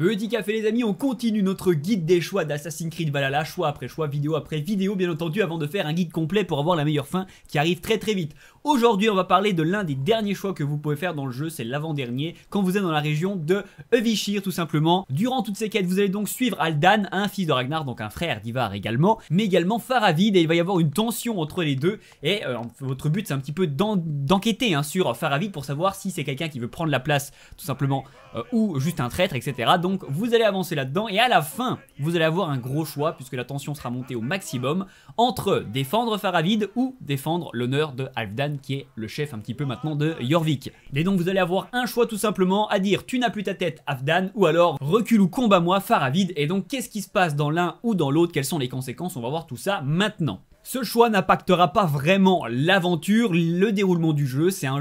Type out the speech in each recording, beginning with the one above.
Petit café les amis, on continue notre guide des choix d'Assassin's Creed Valhalla, choix après choix, vidéo après vidéo bien entendu, avant de faire un guide complet pour avoir la meilleure fin qui arrive très très vite. Aujourd'hui on va parler de l'un des derniers choix que vous pouvez faire dans le jeu, c'est l'avant-dernier, quand vous êtes dans la région de Evichir tout simplement. Durant toutes ces quêtes, vous allez donc suivre Aldan, un fils de Ragnar, donc un frère d'Ivar également, mais également Faravid, et il va y avoir une tension entre les deux, et euh, votre but c'est un petit peu d'enquêter hein, sur Faravid pour savoir si c'est quelqu'un qui veut prendre la place tout simplement, euh, ou juste un traître, etc. Donc donc vous allez avancer là-dedans et à la fin, vous allez avoir un gros choix puisque la tension sera montée au maximum entre défendre Faravid ou défendre l'honneur de Halfdan qui est le chef un petit peu maintenant de Jorvik. Et donc vous allez avoir un choix tout simplement à dire tu n'as plus ta tête Afdan ou alors recule ou combat moi Faravid et donc qu'est-ce qui se passe dans l'un ou dans l'autre, quelles sont les conséquences, on va voir tout ça maintenant. Ce choix n'impactera pas vraiment l'aventure, le déroulement du jeu, c'est un,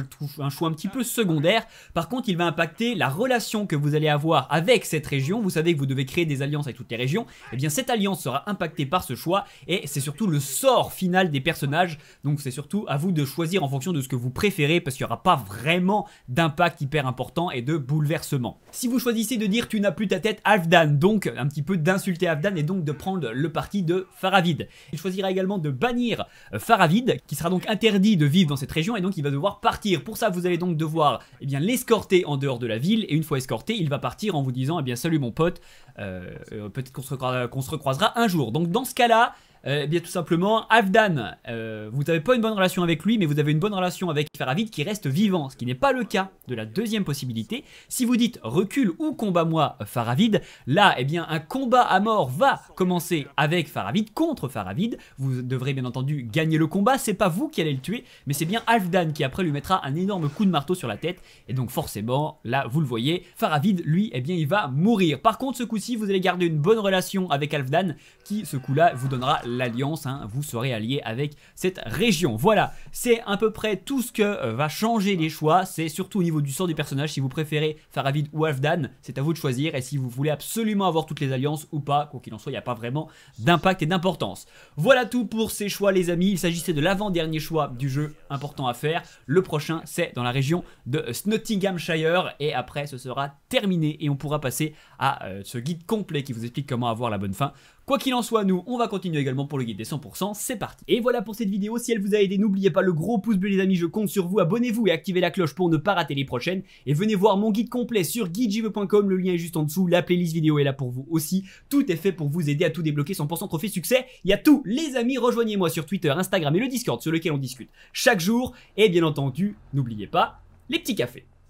choix un petit peu secondaire. Par contre, il va impacter la relation que vous allez avoir avec cette région. Vous savez que vous devez créer des alliances avec toutes les régions. Et eh bien, cette alliance sera impactée par ce choix et c'est surtout le sort final des personnages. Donc, c'est surtout à vous de choisir en fonction de ce que vous préférez parce qu'il n'y aura pas vraiment d'impact hyper important et de bouleversement. Si vous choisissez de dire tu n'as plus ta tête, Afdan, donc un petit peu d'insulter Afdan et donc de prendre le parti de Faravid. Il choisira également de bannir euh, Faravid, qui sera donc interdit de vivre dans cette région et donc il va devoir partir. Pour ça, vous allez donc devoir eh bien l'escorter en dehors de la ville et une fois escorté, il va partir en vous disant eh bien salut mon pote, euh, euh, peut-être qu'on se recroisera un jour. Donc dans ce cas-là, euh, eh bien tout simplement, Alfdan euh, vous n'avez pas une bonne relation avec lui, mais vous avez une bonne relation avec Faravid qui reste vivant, ce qui n'est pas le cas de la deuxième possibilité. Si vous dites recule ou combat-moi euh, Faravid, là, et eh bien un combat à mort va commencer avec Faravid, contre Faravid. Vous devrez bien entendu gagner le combat, c'est pas vous qui allez le tuer, mais c'est bien Alfdan qui après lui mettra un énorme coup de marteau sur la tête, et donc forcément, là, vous le voyez, Faravid, lui, Et eh bien il va mourir. Par contre, ce coup-ci, vous allez garder une bonne relation avec Alfdan qui ce coup-là vous donnera l'Alliance, hein, vous serez allié avec cette région. Voilà, c'est à peu près tout ce que euh, va changer les choix, c'est surtout au niveau du sort des personnages, si vous préférez Faravid ou Afdan, c'est à vous de choisir, et si vous voulez absolument avoir toutes les alliances ou pas, quoi qu'il en soit, il n'y a pas vraiment d'impact et d'importance. Voilà tout pour ces choix les amis, il s'agissait de l'avant-dernier choix du jeu important à faire, le prochain c'est dans la région de Snottinghamshire euh, et après ce sera terminé, et on pourra passer à euh, ce guide complet qui vous explique comment avoir la bonne fin Quoi qu'il en soit, nous, on va continuer également pour le guide des 100%, c'est parti. Et voilà pour cette vidéo, si elle vous a aidé, n'oubliez pas le gros pouce bleu les amis, je compte sur vous, abonnez-vous et activez la cloche pour ne pas rater les prochaines. Et venez voir mon guide complet sur guidejv.com, le lien est juste en dessous, la playlist vidéo est là pour vous aussi. Tout est fait pour vous aider à tout débloquer 100% trophée succès. Il y a tout, les amis, rejoignez-moi sur Twitter, Instagram et le Discord sur lequel on discute chaque jour. Et bien entendu, n'oubliez pas les petits cafés.